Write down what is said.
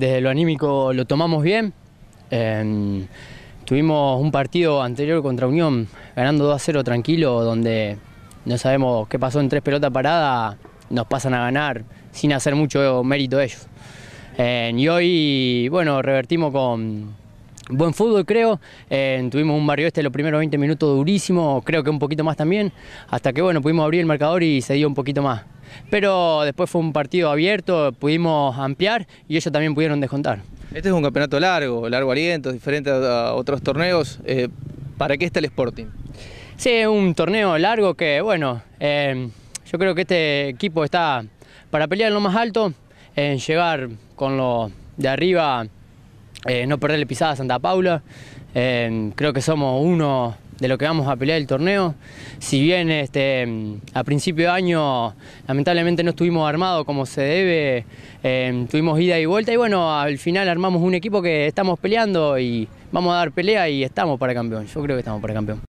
Desde lo anímico lo tomamos bien. Em, tuvimos un partido anterior contra Unión, ganando 2 a 0 tranquilo, donde no sabemos qué pasó en tres pelotas paradas, nos pasan a ganar sin hacer mucho mérito ellos. Em, y hoy, bueno, revertimos con buen fútbol, creo. Em, tuvimos un barrio este los primeros 20 minutos durísimo, creo que un poquito más también, hasta que, bueno, pudimos abrir el marcador y se dio un poquito más pero después fue un partido abierto, pudimos ampliar y ellos también pudieron descontar. Este es un campeonato largo, largo aliento, diferente a otros torneos. Eh, ¿Para qué está el Sporting? Sí, es un torneo largo que, bueno, eh, yo creo que este equipo está para pelear en lo más alto, en llegar con lo de arriba, eh, no perderle pisada a Santa Paula. creo que somos uno de lo que vamos a pelear el torneo. Si bien este, a principio de año lamentablemente no estuvimos armados como se debe, em, tuvimos ida y vuelta y bueno, al final armamos un equipo que estamos peleando y vamos a dar pelea y estamos para campeón. Yo creo que estamos para campeón.